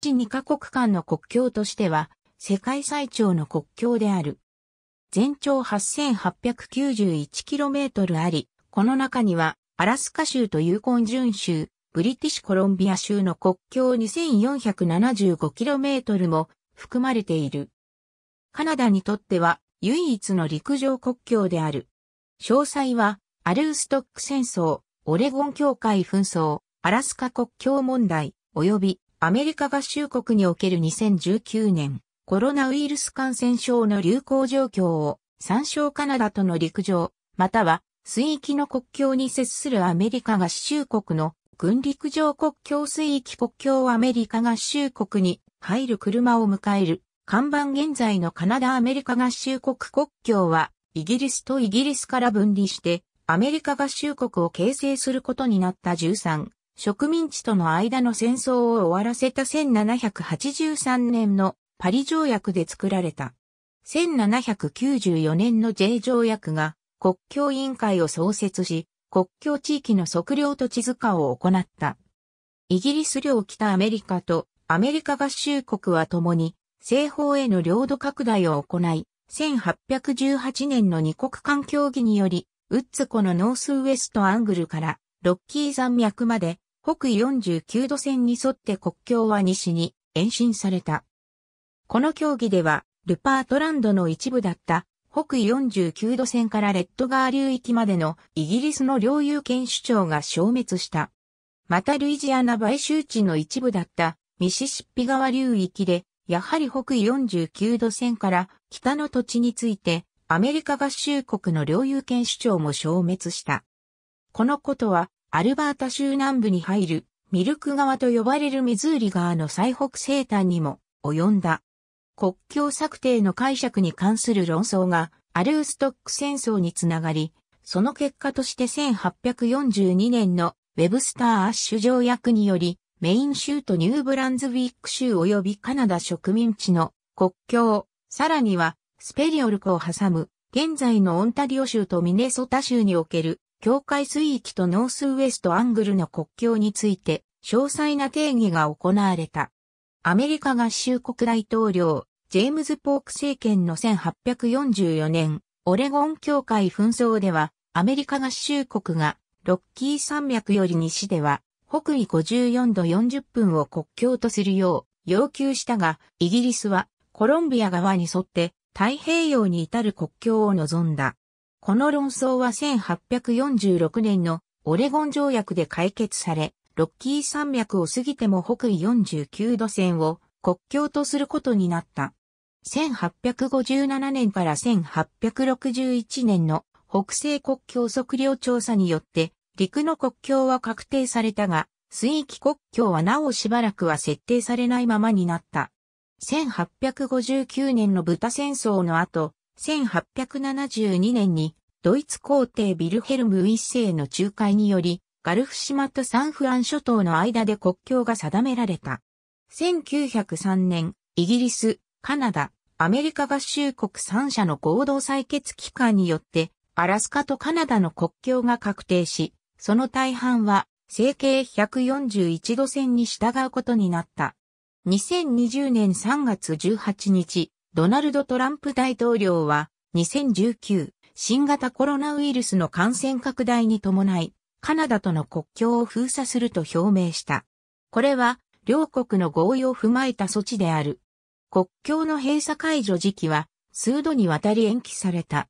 地二カ国間の国境としては、世界最長の国境である。全長 8891km あり、この中には、アラスカ州とユーコン準州、ブリティッシュコロンビア州の国境 2475km も含まれている。カナダにとっては唯一の陸上国境である。詳細は、アルーストック戦争、オレゴン協会紛争、アラスカ国境問題、及びアメリカ合衆国における2019年、コロナウイルス感染症の流行状況を、参照カナダとの陸上、または水域の国境に接するアメリカ合衆国の軍陸上国境水域国境アメリカ合衆国に入る車を迎える。看板現在のカナダアメリカ合衆国国境はイギリスとイギリスから分離してアメリカ合衆国を形成することになった13植民地との間の戦争を終わらせた1783年のパリ条約で作られた。1794年の J 条約が国境委員会を創設し、国境地域の測量と地図化を行った。イギリス領北アメリカとアメリカ合衆国は共に西方への領土拡大を行い、1818年の二国間協議により、ウッズ湖のノースウエストアングルからロッキー山脈まで北緯49度線に沿って国境は西に延伸された。この競技では、ルパートランドの一部だった北緯49度線からレッドガー流域までのイギリスの領有権主張が消滅した。またルイジアナ買収地の一部だったミシシッピ川流域で、やはり北緯49度線から北の土地についてアメリカ合衆国の領有権主張も消滅した。このことはアルバータ州南部に入るミルク川と呼ばれるミズーリ川の最北西端にも及んだ。国境策定の解釈に関する論争がアルーストック戦争につながり、その結果として1842年のウェブスター・アッシュ条約により、メイン州とニューブランズウィック州及びカナダ植民地の国境、さらにはスペリオルクを挟む現在のオンタリオ州とミネソタ州における境界水域とノースウエストアングルの国境について、詳細な定義が行われた。アメリカ合衆国大統領、ジェームズ・ポーク政権の1844年、オレゴン協会紛争では、アメリカ合衆国が、ロッキー山脈より西では、北緯54度40分を国境とするよう要求したが、イギリスはコロンビア側に沿って太平洋に至る国境を望んだ。この論争は1846年のオレゴン条約で解決され、ロッキー山脈を過ぎても北緯49度線を国境とすることになった。1857年から1861年の北西国境測量調査によって陸の国境は確定されたが、水域国境はなおしばらくは設定されないままになった。1859年の豚戦争の後、1872年にドイツ皇帝ビルヘルム一世の仲介により、ガルフ島とサンフラン諸島の間で国境が定められた。1903年、イギリス、カナダ、アメリカ合衆国3社の合同採決機関によって、アラスカとカナダの国境が確定し、その大半は、整形141度線に従うことになった。2020年3月18日、ドナルド・トランプ大統領は、2019新型コロナウイルスの感染拡大に伴い、カナダとの国境を封鎖すると表明した。これは、両国の合意を踏まえた措置である。国境の閉鎖解除時期は、数度にわたり延期された。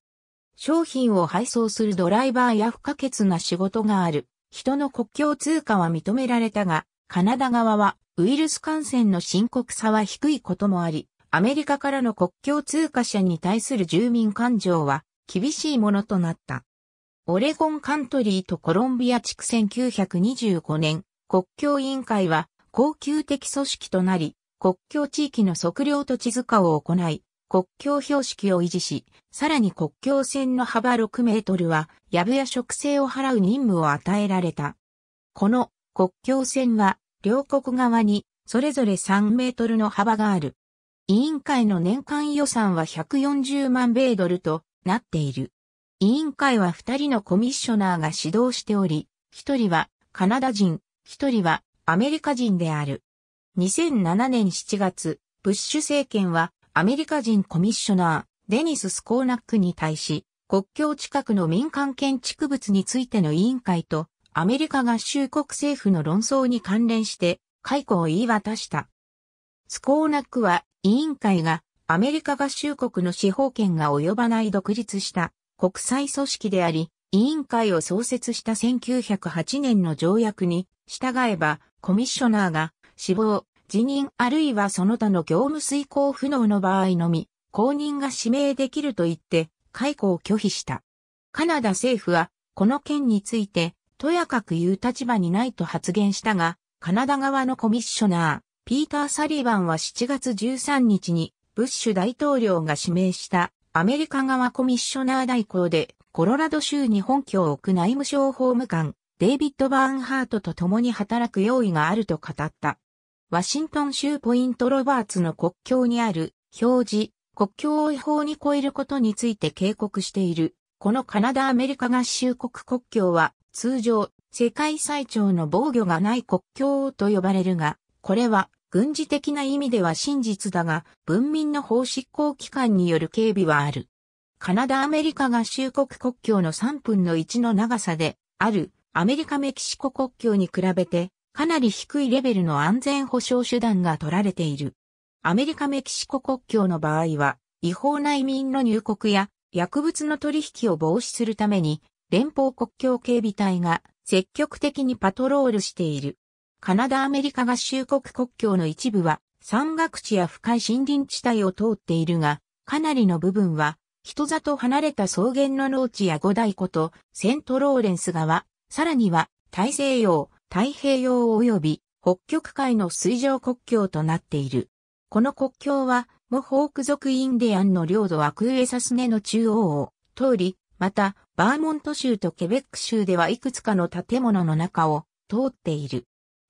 商品を配送するドライバーや不可欠な仕事がある。人の国境通過は認められたが、カナダ側はウイルス感染の深刻さは低いこともあり、アメリカからの国境通過者に対する住民感情は厳しいものとなった。オレゴンカントリーとコロンビア地区1925年、国境委員会は高級的組織となり、国境地域の測量と地図化を行い、国境標識を維持し、さらに国境線の幅6メートルは、やぶや植生を払う任務を与えられた。この国境線は、両国側にそれぞれ3メートルの幅がある。委員会の年間予算は140万米ドルとなっている。委員会は二人のコミッショナーが指導しており、一人はカナダ人、一人はアメリカ人である。2007年7月、ブッシュ政権はアメリカ人コミッショナー、デニス・スコーナックに対し、国境近くの民間建築物についての委員会と、アメリカ合衆国政府の論争に関連して、解雇を言い渡した。スコーナックは、委員会がアメリカ合衆国の司法権が及ばない独立した国際組織であり、委員会を創設した1908年の条約に従えば、コミッショナーが死亡、辞任あるいはその他の業務遂行不能の場合のみ、公認が指名できると言って、解雇を拒否した。カナダ政府は、この件について、とやかく言う立場にないと発言したが、カナダ側のコミッショナー、ピーター・サリバンは7月13日に、ブッシュ大統領が指名したアメリカ側コミッショナー代行で、コロラド州に本拠を置く内務省法務官、デイビッド・バーンハートと共に働く用意があると語った。ワシントン州ポイント・ロバーツの国境にある表示、国境を違法に超えることについて警告している。このカナダ・アメリカ合衆国国境は通常世界最長の防御がない国境と呼ばれるが、これは軍事的な意味では真実だが、文民の法執行機関による警備はある。カナダ・アメリカ合衆国国境の3分の1の長さで、あるアメリカ・メキシコ国境に比べて、かなり低いレベルの安全保障手段が取られている。アメリカ・メキシコ国境の場合は、違法な移民の入国や薬物の取引を防止するために、連邦国境警備隊が積極的にパトロールしている。カナダアメリカ合衆国国境の一部は山岳地や深い森林地帯を通っているが、かなりの部分は人里離れた草原の農地や五大湖とセントローレンス川、さらには大西洋、太平洋及び北極海の水上国境となっている。この国境は、モホーク族インディアンの領土アクエサスネの中央を通り、また、バーモント州とケベック州ではいくつかの建物の中を通っている。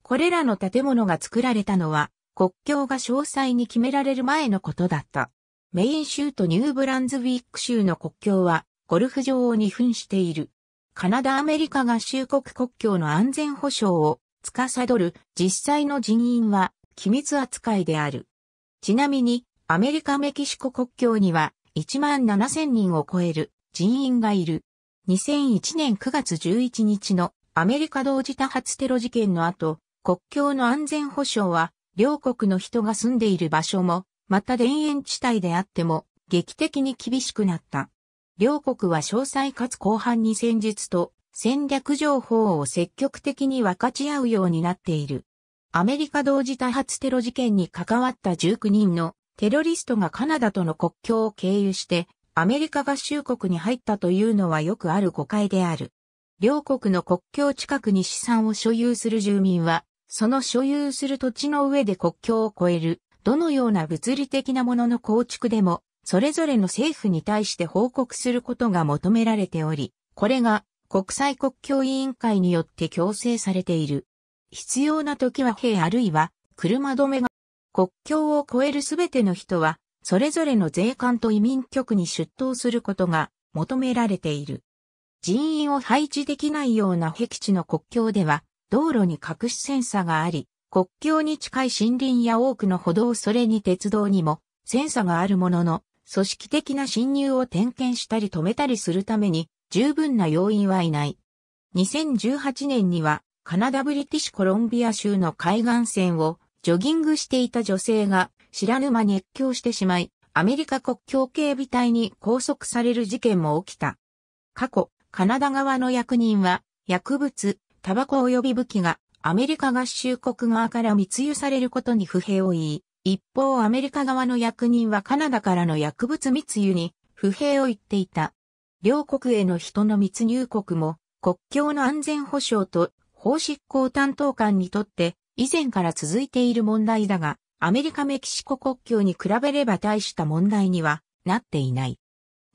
これらの建物が作られたのは、国境が詳細に決められる前のことだった。メイン州とニューブランズウィック州の国境は、ゴルフ場を二分している。カナダ・アメリカ合衆国国境の安全保障を司る実際の人員は機密扱いである。ちなみに、アメリカ・メキシコ国境には1万7000人を超える人員がいる。2001年9月11日のアメリカ同時多発テロ事件の後、国境の安全保障は、両国の人が住んでいる場所も、また田園地帯であっても、劇的に厳しくなった。両国は詳細かつ広範に戦術と戦略情報を積極的に分かち合うようになっている。アメリカ同時多発テロ事件に関わった19人のテロリストがカナダとの国境を経由してアメリカ合衆国に入ったというのはよくある誤解である。両国の国境近くに資産を所有する住民はその所有する土地の上で国境を越える、どのような物理的なものの構築でも、それぞれの政府に対して報告することが求められており、これが国際国境委員会によって強制されている。必要な時は兵あるいは車止めが国境を越えるすべての人は、それぞれの税関と移民局に出頭することが求められている。人員を配置できないような僻地の国境では、道路に隠しセンサがあり、国境に近い森林や多くの歩道それに鉄道にもセンサがあるものの、組織的な侵入を点検したり止めたりするために十分な要因はいない。2018年にはカナダブリティッシュコロンビア州の海岸線をジョギングしていた女性が知らぬ間に越境してしまい、アメリカ国境警備隊に拘束される事件も起きた。過去、カナダ側の役人は薬物、タバコ及び武器がアメリカ合衆国側から密輸されることに不平を言い、一方アメリカ側の役人はカナダからの薬物密輸に不平を言っていた。両国への人の密入国も国境の安全保障と法執行担当官にとって以前から続いている問題だが、アメリカ・メキシコ国境に比べれば大した問題にはなっていない。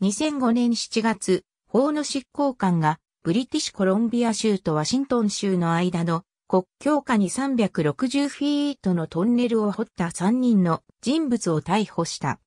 2005年7月、法の執行官がブリティッシュコロンビア州とワシントン州の間の国境下に360フィートのトンネルを掘った3人の人物を逮捕した。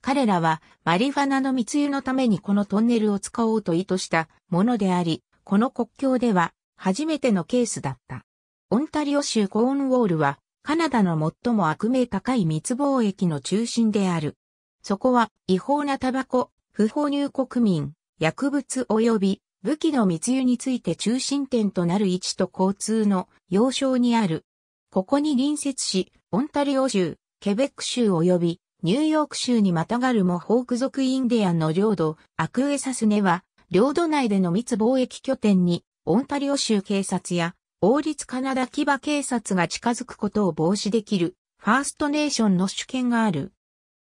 彼らはマリファナの密輸のためにこのトンネルを使おうと意図したものであり、この国境では初めてのケースだった。オンタリオ州コーンウォールはカナダの最も悪名高い密貿易の中心である。そこは違法なタバコ、不法入国民、薬物及び武器の密輸について中心点となる位置と交通の要衝にある。ここに隣接し、オンタリオ州、ケベック州及びニューヨーク州にまたがるモホーク族インディアンの領土、アクエサスネは、領土内での密貿易拠点に、オンタリオ州警察や、王立カナダ騎馬警察が近づくことを防止できる、ファーストネーションの主権がある。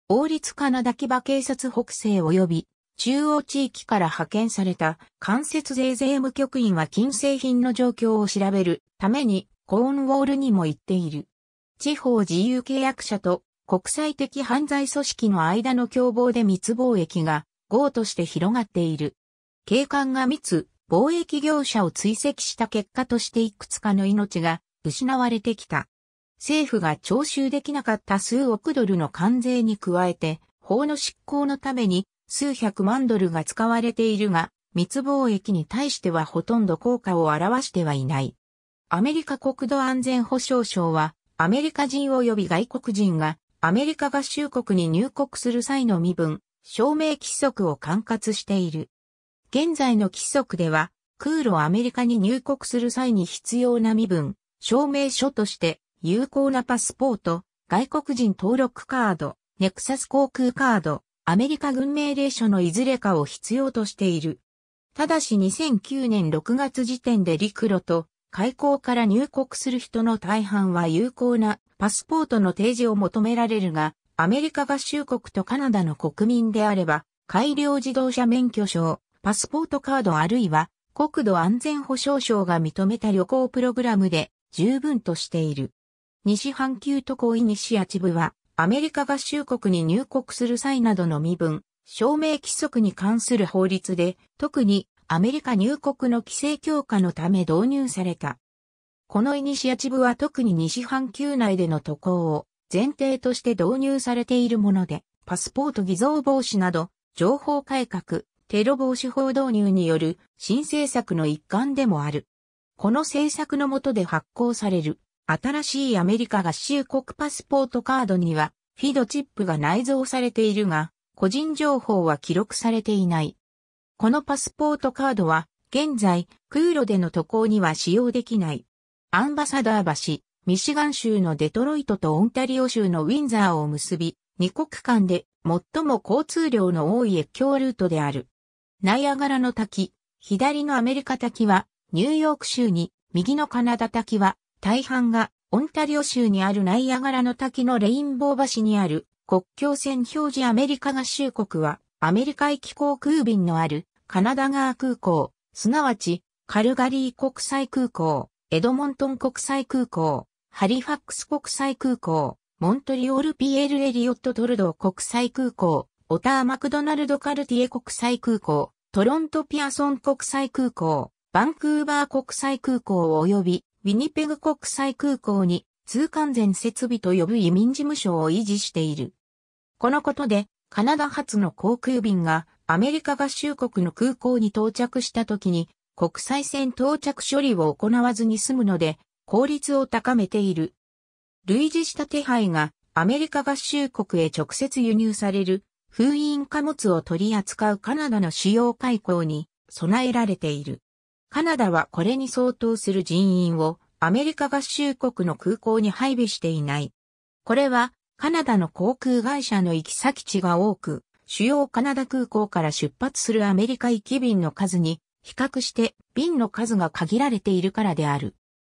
王立カナダ騎馬警察北西及び中央地域から派遣された間接税税務局員は金製品の状況を調べるためにコーンウォールにも行っている。地方自由契約者と国際的犯罪組織の間の共謀で密貿易が豪として広がっている。警官が密貿易業者を追跡した結果としていくつかの命が失われてきた。政府が徴収できなかった数億ドルの関税に加えて、法の執行のために数百万ドルが使われているが、密貿易に対してはほとんど効果を表してはいない。アメリカ国土安全保障省は、アメリカ人及び外国人が、アメリカ合衆国に入国する際の身分、証明規則を管轄している。現在の規則では、空路アメリカに入国する際に必要な身分、証明書として、有効なパスポート、外国人登録カード、ネクサス航空カード、アメリカ軍命令書のいずれかを必要としている。ただし2009年6月時点で陸路と海港から入国する人の大半は有効なパスポートの提示を求められるが、アメリカ合衆国とカナダの国民であれば、改良自動車免許証、パスポートカードあるいは国土安全保障省が認めた旅行プログラムで十分としている。西半球渡航イニシアチブはアメリカ合衆国に入国する際などの身分、証明規則に関する法律で、特にアメリカ入国の規制強化のため導入された。このイニシアチブは特に西半球内での渡航を前提として導入されているもので、パスポート偽造防止など、情報改革、テロ防止法導入による新政策の一環でもある。この政策の下で発行される新しいアメリカ合衆国パスポートカードには、フィードチップが内蔵されているが、個人情報は記録されていない。このパスポートカードは、現在、空路での渡航には使用できない。アンバサダー橋、ミシガン州のデトロイトとオンタリオ州のウィンザーを結び、2国間で最も交通量の多い越境ルートである。ナイアガラの滝、左のアメリカ滝は、ニューヨーク州に、右のカナダ滝は、大半がオンタリオ州にあるナイアガラの滝のレインボー橋にある国境線表示アメリカ合衆国はアメリカ行き航空便のあるカナダ川空港、すなわちカルガリー国際空港、エドモントン国際空港、ハリファックス国際空港、モントリオールピエール・エリオット・トルドー国際空港、オター・マクドナルド・カルティエ国際空港、トロント・ピアソン国際空港、バンクーバー国際空港及びウィニペグ国際空港に通関全設備と呼ぶ移民事務所を維持している。このことで、カナダ発の航空便がアメリカ合衆国の空港に到着した時に国際線到着処理を行わずに済むので効率を高めている。類似した手配がアメリカ合衆国へ直接輸入される封印貨物を取り扱うカナダの主要海溝に備えられている。カナダはこれに相当する人員をアメリカ合衆国の空港に配備していない。これはカナダの航空会社の行き先地が多く、主要カナダ空港から出発するアメリカ行き便の数に比較して便の数が限られているからである。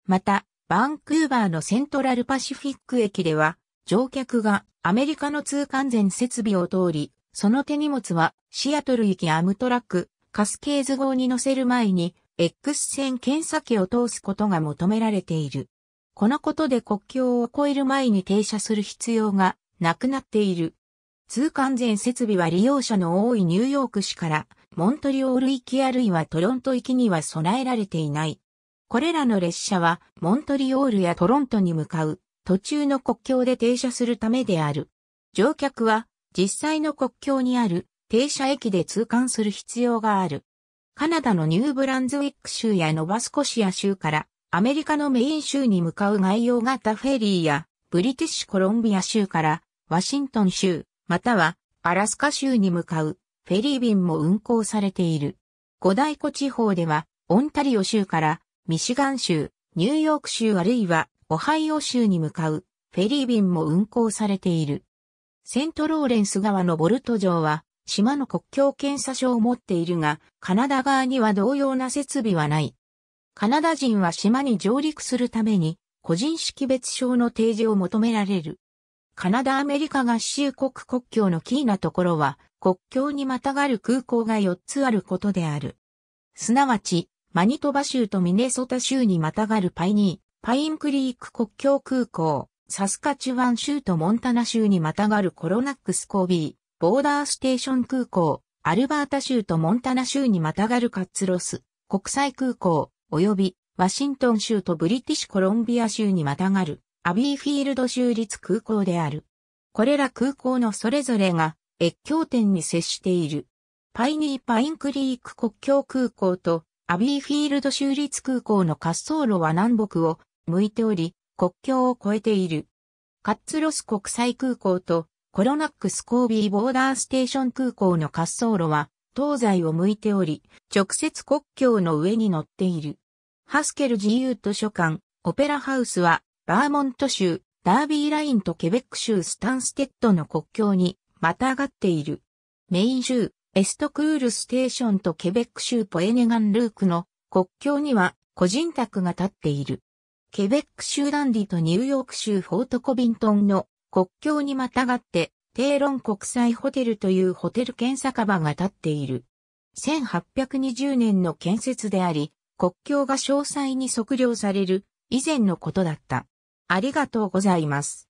また、バンクーバーのセントラルパシフィック駅では、乗客がアメリカの通関全設備を通り、その手荷物はシアトル行きアムトラック、カスケーズ号に乗せる前に X 線検査機を通すことが求められている。このことで国境を越える前に停車する必要がなくなっている。通関全設備は利用者の多いニューヨーク市からモントリオール行きあるいはトロント行きには備えられていない。これらの列車はモントリオールやトロントに向かう途中の国境で停車するためである。乗客は実際の国境にある停車駅で通関する必要がある。カナダのニューブランズウィック州やノバスコシア州からアメリカのメイン州に向かう外洋型フェリーやブリティッシュコロンビア州からワシントン州またはアラスカ州に向かうフェリー便も運行されている。五大湖地方ではオンタリオ州からミシガン州、ニューヨーク州あるいはオハイオ州に向かうフェリー便も運行されている。セントローレンス川のボルト城は島の国境検査所を持っているが、カナダ側には同様な設備はない。カナダ人は島に上陸するために、個人識別証の提示を求められる。カナダアメリカ合衆国国境のキーなところは、国境にまたがる空港が4つあることである。すなわち、マニトバ州とミネソタ州にまたがるパイニー、パインクリーク国境空港、サスカチュワン州とモンタナ州にまたがるコロナックスコービボーダーステーション空港、アルバータ州とモンタナ州にまたがるカッツロス、国際空港、及びワシントン州とブリティッシュコロンビア州にまたがるアビーフィールド州立空港である。これら空港のそれぞれが越境点に接している。パイニーパインクリーク国境空港とアビーフィールド州立空港の滑走路は南北を向いており、国境を越えている。カッツロス国際空港とコロナックスコービーボーダーステーション空港の滑走路は東西を向いており、直接国境の上に乗っている。ハスケル自由図書館、オペラハウスは、バーモント州、ダービーラインとケベック州スタンステッドの国境に、またがっている。メイン州、エストクールステーションとケベック州ポエネガンルークの国境には、個人宅が建っている。ケベック州ダンディとニューヨーク州フォートコビントンの国境にまたがって、テーロン国際ホテルというホテル兼酒場が建っている。1820年の建設であり、国境が詳細に測量される以前のことだった。ありがとうございます。